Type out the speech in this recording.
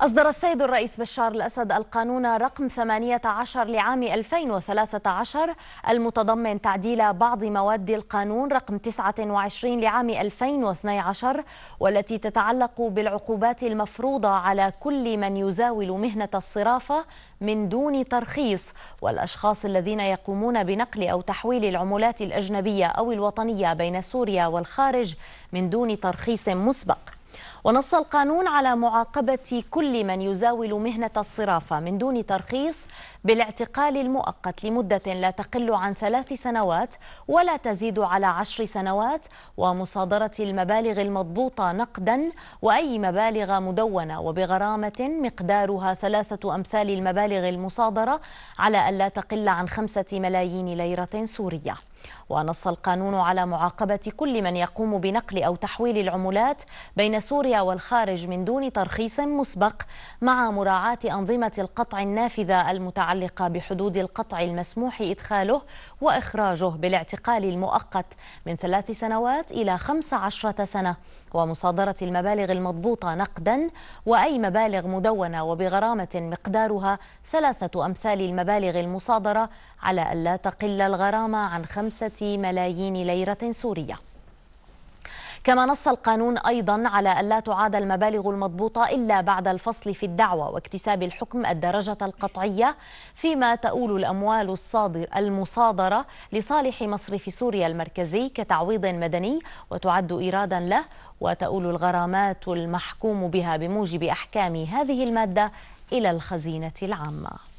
أصدر السيد الرئيس بشار الأسد القانون رقم 18 لعام 2013 المتضمن تعديل بعض مواد القانون رقم 29 لعام 2012 والتي تتعلق بالعقوبات المفروضة على كل من يزاول مهنة الصرافة من دون ترخيص والأشخاص الذين يقومون بنقل أو تحويل العملات الأجنبية أو الوطنية بين سوريا والخارج من دون ترخيص مسبق ونص القانون على معاقبة كل من يزاول مهنة الصرافة من دون ترخيص بالاعتقال المؤقت لمدة لا تقل عن ثلاث سنوات ولا تزيد على عشر سنوات ومصادرة المبالغ المضبوطة نقدا وأي مبالغ مدونة وبغرامة مقدارها ثلاثة أمثال المبالغ المصادرة على ألا تقل عن خمسة ملايين ليرة سورية ونص القانون على معاقبة كل من يقوم بنقل أو تحويل العملات بين سوريا والخارج من دون ترخيص مسبق مع مراعاة أنظمة القطع النافذة المتعلقة بحدود القطع المسموح إدخاله وإخراجه بالاعتقال المؤقت من ثلاث سنوات إلى خمس عشرة سنة ومصادرة المبالغ المضبوطة نقدا وأي مبالغ مدونة وبغرامة مقدارها ثلاثة أمثال المبالغ المصادرة على ألا تقل الغرامة عن خمس خمسة ملايين ليرة سورية كما نص القانون أيضا على ألا تعاد المبالغ المضبوطة إلا بعد الفصل في الدعوة واكتساب الحكم الدرجة القطعية فيما تؤول الأموال الصادر المصادرة لصالح مصرف سوريا المركزي كتعويض مدني وتعد إيرادا له وتؤول الغرامات المحكوم بها بموجب أحكام هذه المادة إلى الخزينة العامة